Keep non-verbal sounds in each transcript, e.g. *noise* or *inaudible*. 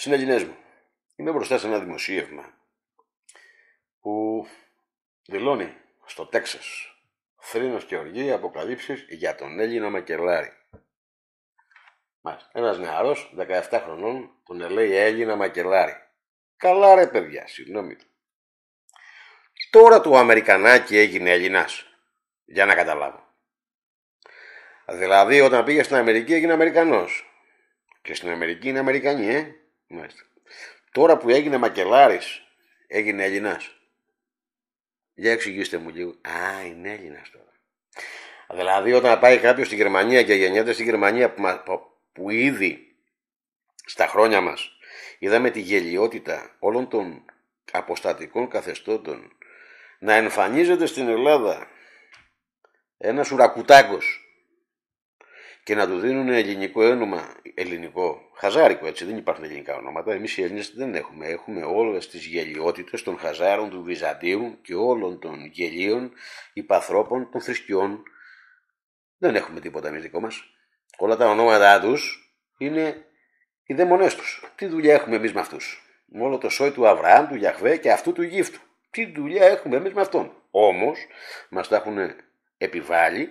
Συνέλληνέ μου, είμαι μπροστά σε ένα δημοσίευμα που δηλώνει στο Τέξας θρήνος και οργή αποκαλύψεις για τον Έλληνα Μακελάρη. Μάλιστα. Ένας νεαρός, 17 χρονών, τον λέει Έλληνα Μακελάρη. Καλά ρε παιδιά, συγγνώμη. Τώρα του Αμερικανάκη έγινε Ελληνάς. Για να καταλάβω. Δηλαδή όταν πήγε στην Αμερική έγινε Αμερικανός. Και στην Αμερική είναι Αμερικανοί, ε. Μάλιστα. Τώρα που έγινε μακελάρης, έγινε Έλληνας. Για εξηγήστε μου λίγο. Α, είναι Έλληνας τώρα. Δηλαδή όταν πάει κάποιος στη Γερμανία και γεννιέται στη Γερμανία που, ήδη στα χρόνια μας είδαμε τη γελιότητα όλων των αποστατικών καθεστώτων να εμφανίζεται στην Ελλάδα ένας ουρακουτάκος και να του δίνουν ελληνικό ένομα, ελληνικό, χαζάρικο έτσι, δεν υπάρχουν ελληνικά ονόματα. Εμείς οι Έλληνες δεν έχουμε. Έχουμε όλες τις γελιότητες των χαζάρων, του Βυζαντίου και όλων των γελίων υπαθρόπων των θρησκειών. Δεν έχουμε τίποτα εμείς δικό μας. Όλα τα ονόματά τους είναι οι δαιμονές τους. Τι δουλειά έχουμε εμείς με αυτούς. Με όλο το σόι του Αβραάμ, του Γιαχβέ και αυτού του Γύφτου. Τι δουλειά έχουμε εμείς με αυτόν. Όμως μας τα έχουν επιβάλει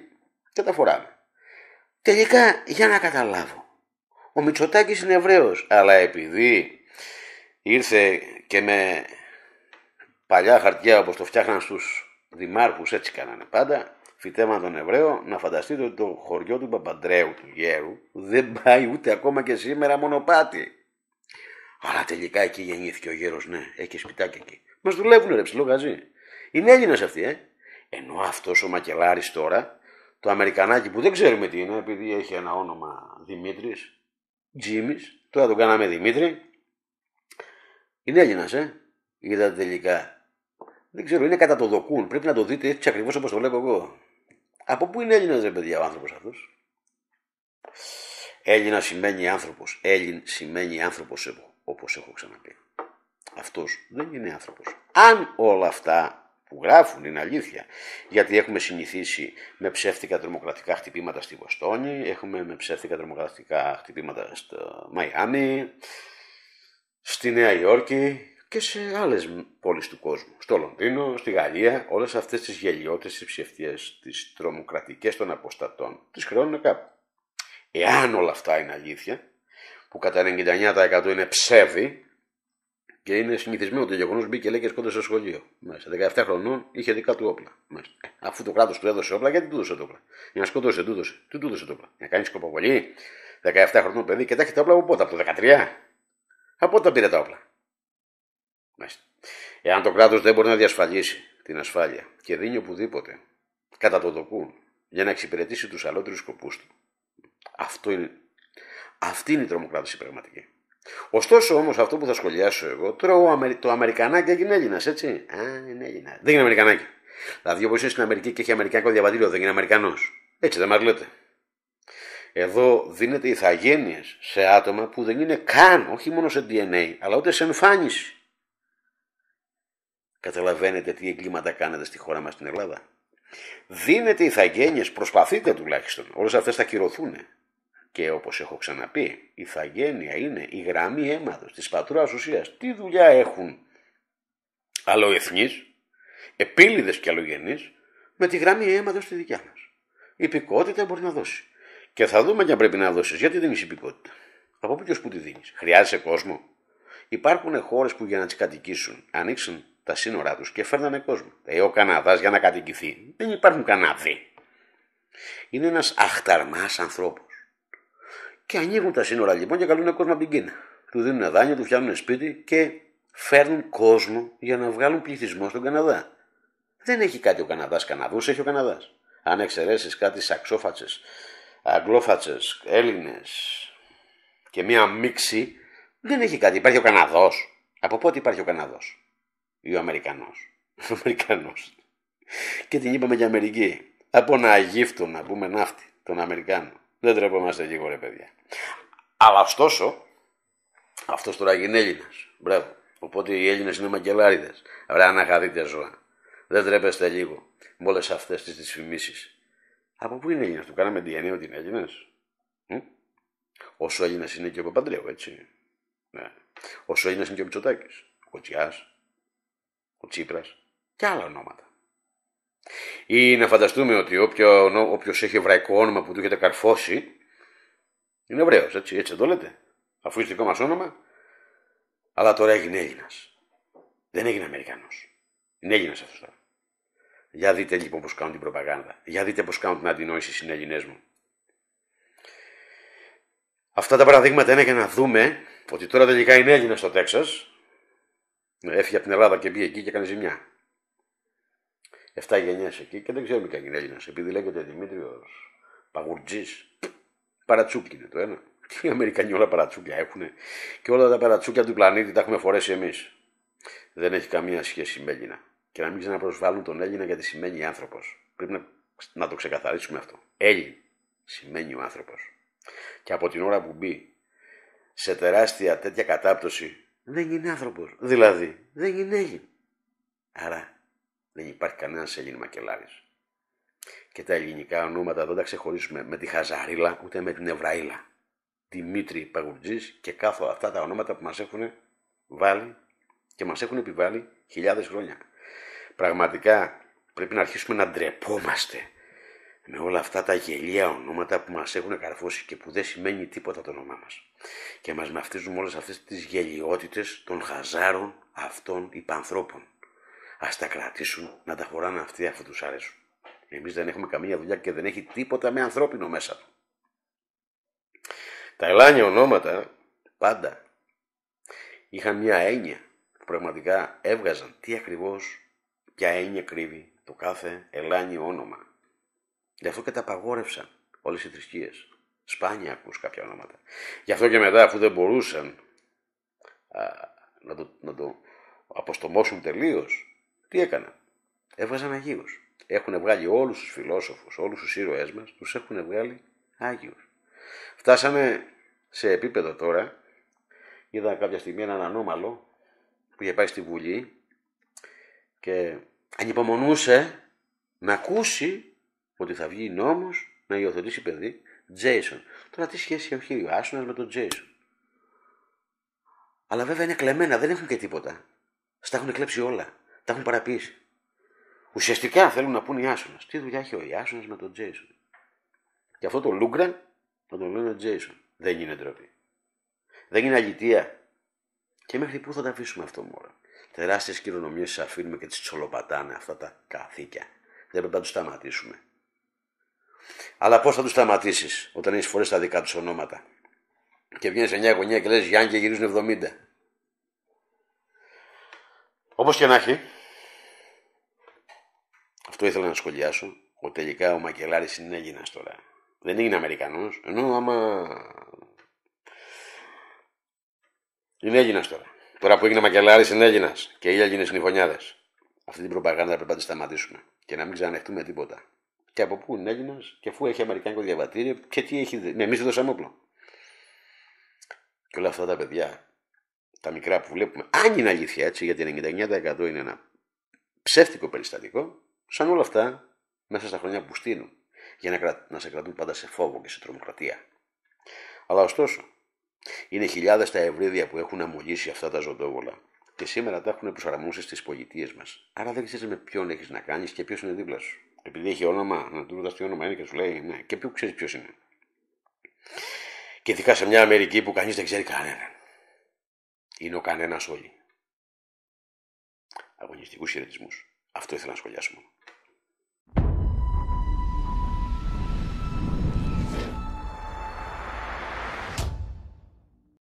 και τα φοράμε. Τελικά, για να καταλάβω, ο Μητσοτάκης είναι Εβραίο, αλλά επειδή ήρθε και με παλιά χαρτιά όπως το φτιάχναν στους Δημάρχους, έτσι κάνανε πάντα, φυτέμα τον Εβραίο, να φανταστείτε ότι το χωριό του Παπαντρέου, του Γέρου, δεν πάει ούτε ακόμα και σήμερα μονοπάτι. Αλλά τελικά εκεί γεννήθηκε ο γέρος, ναι, έχει σπιτάκι εκεί. Μας δουλεύουν ρε ψηλό Είναι Έλληνες αυτοί, ε. Ενώ αυτός ο μακελάρης τώρα το Αμερικανάκι που δεν ξέρουμε τι είναι, επειδή έχει ένα όνομα Δημήτρης, Τζίμις, τώρα τον κάναμε Δημήτρη, είναι Έλληνας, ε. Είδατε τελικά. Δεν ξέρω, είναι κατά το δοκούν. Πρέπει να το δείτε έτσι ακριβώς όπως το λέω εγώ. Από πού είναι Έλληνας, δεν παιδιά, ο άνθρωπος αυτός. Έλληνα σημαίνει άνθρωπος. Έλλην σημαίνει άνθρωπος, όπως έχω ξαναπεί. Αυτός δεν είναι άνθρωπος. Αν όλα αυτά που γράφουν, είναι αλήθεια. Γιατί έχουμε συνηθίσει με ψεύτικα τρομοκρατικά χτυπήματα στη Βοστόνη, έχουμε με ψεύτικα τρομοκρατικά χτυπήματα στο Μαϊάμι, στη Νέα Υόρκη και σε άλλες πόλεις του κόσμου. Στο Λονδίνο, στη Γαλλία, όλες αυτές τις γελιότητες, τις ψευτίες, τις τρομοκρατικές των αποστατών, τις χρεώνουν κάπου. Εάν όλα αυτά είναι αλήθεια, που κατά 99% είναι ψεύδι, και είναι συνηθισμένο το γεγονός μπήκε λέει και σκότωσε στο σχολείο. Μάλιστα. 17 χρονών είχε δικά του όπλα. Ε, αφού το κράτος του έδωσε όπλα, γιατί του έδωσε το όπλα. Για να σκότωσε, του έδωσε. Του έδωσε το όπλα. Να κάνει σκοποβολή. 17 χρονών παιδί και τα έχει τα όπλα από πότε, από το 13. Από πότε πήρε τα όπλα. Μάλιστα. Εάν το κράτος δεν μπορεί να διασφαλίσει την ασφάλεια και δίνει οπουδήποτε κατά το δοκούν για να εξυπηρετήσει τους αλότερου σκοπούς του. αυτή είναι η τρομοκράτηση πραγματική. Ωστόσο όμως αυτό που θα σχολιάσω εγώ, τώρα το Αμερικανάκι έγινε Έλληνας, έτσι. Α, είναι Έλληνα. Δεν είναι Αμερικανάκι. Δηλαδή όπω είναι στην Αμερική και έχει Αμερικάνικο διαβατήριο, δεν είναι Αμερικανός. Έτσι δεν μας λέτε. Εδώ δίνεται ηθαγένειες σε άτομα που δεν είναι καν, όχι μόνο σε DNA, αλλά ούτε σε εμφάνιση. Καταλαβαίνετε τι εγκλήματα κάνετε στη χώρα μας στην Ελλάδα. Δίνετε ηθαγένειες, προσπαθείτε τουλάχιστον. Όλες αυτές θα κυρωθούν. Και όπως έχω ξαναπεί, η θαγένεια είναι η γραμμή αίματος της πατρούας ουσίας. Τι δουλειά έχουν αλλοεθνείς, επίλυδες και αλλογενείς, με τη γραμμή αίματος τη δικιά μας. Η υπηκότητα μπορεί να δώσει. Και θα δούμε και αν πρέπει να δώσεις. Γιατί δίνει υπηκότητα. Από ποιος που τη δίνεις. Χρειάζεσαι κόσμο. Υπάρχουν χώρες που για να τις κατοικήσουν ανοίξουν τα σύνορά τους και φέρνανε κόσμο. Ε, ο Καναδάς για να κατοικηθεί. Δεν υπάρχουν Καναδοί. Είναι ένας αχταρμάς ανθρώπου. Και ανοίγουν τα σύνορα λοιπόν και καλούν κόσμο από την Κίνα. Του δίνουν δάνεια, του φτιάχνουν σπίτι και φέρνουν κόσμο για να βγάλουν πληθυσμό στον Καναδά. Δεν έχει κάτι ο Καναδάς. Καναδούς έχει ο Καναδάς. Αν εξαιρέσεις κάτι σαξόφατσες, αγγλόφατσες, Έλληνες και μία μίξη, δεν έχει κάτι. Υπάρχει ο Καναδός. Από πότε υπάρχει ο Καναδός ή ο Αμερικανός. *laughs* Ο Αμερικανός. Και την είπαμε για Αμερική. Από να αγύφτο να πούμε ναύτη, τον Αμερικάνο. Δεν τρεπόμαστε λίγο, ρε παιδιά. Αλλά ωστόσο, αυτός τώρα γίνει Έλληνας. Μπράβο. Οπότε οι Έλληνες είναι μακελάριδες. Ρε, χαθείτε ζώα. Δεν τρέπεστε λίγο με όλε αυτές τις δυσφημίσεις. Από πού είναι Έλληνας, του κάναμε DNA ότι είναι Έλληνε. Όσο Έλληνας είναι και ο Παπαντρέο, έτσι. Ναι. Όσο Έλληνας είναι και ο Μητσοτάκης. Ο Τσιάς. Ο Τσίπρας. Και άλλα ονόματα. Ή να φανταστούμε ότι όποιο, έχει εβραϊκό όνομα που του έχετε καρφώσει, είναι Εβραίο, έτσι, έτσι το λέτε. Αφού είναι δικό μας όνομα, αλλά τώρα έγινε Έλληνας. Δεν έγινε Αμερικανός. Είναι Έλληνας αυτός τώρα. Για δείτε λοιπόν πώς κάνουν την προπαγάνδα. Για δείτε πώς κάνουν την αντινόηση στις Έλληνες μου. Αυτά τα παραδείγματα είναι για να δούμε ότι τώρα τελικά είναι Έλληνας στο Τέξας, Έφυγε από την Ελλάδα και μπήκε εκεί και έκανε ζημιά. 7 γενιές εκεί και δεν ξέρουμε καν είναι Έλληνας. Επειδή λέγεται Δημήτριος Παγουρτζής, παρατσούκι είναι το ένα. Και οι Αμερικανοί όλα παρατσούκια έχουν και όλα τα παρατσούκια του πλανήτη τα έχουμε φορέσει εμείς. Δεν έχει καμία σχέση με Έλληνα. Και να μην ξαναπροσβάλλουν τον Έλληνα γιατί σημαίνει άνθρωπος. Πρέπει να, το ξεκαθαρίσουμε αυτό. Έλλην σημαίνει ο άνθρωπος. Και από την ώρα που μπει σε τεράστια τέτοια κατάπτωση δεν είναι άνθρωπος, Δηλαδή δεν είναι Έλλην. Άρα δεν υπάρχει κανένας Έλληνα Μακελάρης. Και τα ελληνικά ονόματα δεν τα ξεχωρίζουμε με τη Χαζαρίλα ούτε με την Εβραήλα. Δημήτρη Παγουρτζή και κάθε αυτά τα ονόματα που μας έχουν βάλει και μας έχουν επιβάλει χιλιάδες χρόνια. Πραγματικά πρέπει να αρχίσουμε να ντρεπόμαστε με όλα αυτά τα γελία ονόματα που μας έχουν καρφώσει και που δεν σημαίνει τίποτα το όνομά μας. Και μας μαυτίζουν όλες αυτές τις γελιότητες των χαζάρων αυτών υπανθρώπων. Ας τα κρατήσουν να τα χωράνε αυτοί αφού τους αρέσουν. Εμείς δεν έχουμε καμία δουλειά και δεν έχει τίποτα με ανθρώπινο μέσα του. Τα ελλάνια ονόματα πάντα είχαν μια έννοια που πραγματικά έβγαζαν τι ακριβώς ποια έννοια κρύβει το κάθε ελάνιο όνομα. Γι' αυτό και τα απαγόρευσαν όλες οι θρησκείες. Σπάνια ακούς κάποια ονόματα. Γι' αυτό και μετά αφού δεν μπορούσαν να, το, να το αποστομώσουν τελείως, τι έκαναν. Έβγαζαν Αγίους. Έχουν βγάλει όλους τους φιλόσοφους, όλους τους ήρωές μας, τους έχουν βγάλει Άγιους. Φτάσαμε σε επίπεδο τώρα. Είδα κάποια στιγμή έναν ανώμαλο που είχε πάει στη Βουλή και ανυπομονούσε να ακούσει ότι θα βγει νόμος να υιοθετήσει παιδί Jason. Τώρα τι σχέση έχει ο Άσονας με τον Τζέισον. Αλλά βέβαια είναι κλεμμένα, δεν έχουν και τίποτα. Στα έχουν κλέψει όλα. Τα έχουν παραποιήσει. Ουσιαστικά θέλουν να πούνε οι Άσονας. Τι δουλειά έχει ο Ιάσονας με τον Τζέισον. Και αυτό το Λούγκραν να τον λένε Τζέισον. Δεν είναι ντροπή. Δεν είναι αγητεία. Και μέχρι πού θα τα αφήσουμε αυτό μόνο. Τεράστιες κληρονομίε τι αφήνουμε και τις τσολοπατάνε αυτά τα καθήκια. Δεν πρέπει να τους σταματήσουμε. Αλλά πώς θα τους σταματήσεις όταν έχεις φορές τα δικά τους ονόματα. Και βγαίνεις σε μια γωνία και λες Γιάννη και γυρίζουν 70. Όπως και να έχει, αυτό ήθελα να σχολιάσω, ότι τελικά ο Μακελάρης είναι Έλληνας τώρα. Δεν είναι Αμερικανός, ενώ άμα... Είναι Έλληνας τώρα. Τώρα που έγινε Μακελάρης είναι Έλληνας και οι Έλληνες είναι οι Αυτή την προπαγάνδα πρέπει να τη σταματήσουμε και να μην ξανανεχτούμε τίποτα. Και από πού είναι Έλληνα, και αφού έχει Αμερικάνικο διαβατήριο, και τι έχει. Ναι, εμείς δώσαμε όπλο. Και όλα αυτά τα παιδιά, τα μικρά που βλέπουμε, αν είναι αλήθεια έτσι, γιατί 99% είναι ένα ψεύτικο περιστατικό, Σαν όλα αυτά, μέσα στα χρόνια που στείλουν, για να, να σε κρατούν πάντα σε φόβο και σε τρομοκρατία. Αλλά ωστόσο, είναι χιλιάδες τα ευρύδια που έχουν αμολύσει αυτά τα ζωντόβολα και σήμερα τα έχουν προσαρμόσει στις πολιτείες μας. Άρα δεν ξέρεις με ποιον έχεις να κάνεις και ποιος είναι δίπλα σου. Επειδή έχει όνομα, να του ρωτά τι όνομα είναι και σου λέει ναι, και ποιο ξέρεις ποιος είναι. Και ειδικά σε μια Αμερική που κανείς δεν ξέρει κανέναν. Είναι ο κανένας όλοι. Αγωνιστικούς χαιρετισμούς. Αυτό ήθελα να σχολιάσουμε.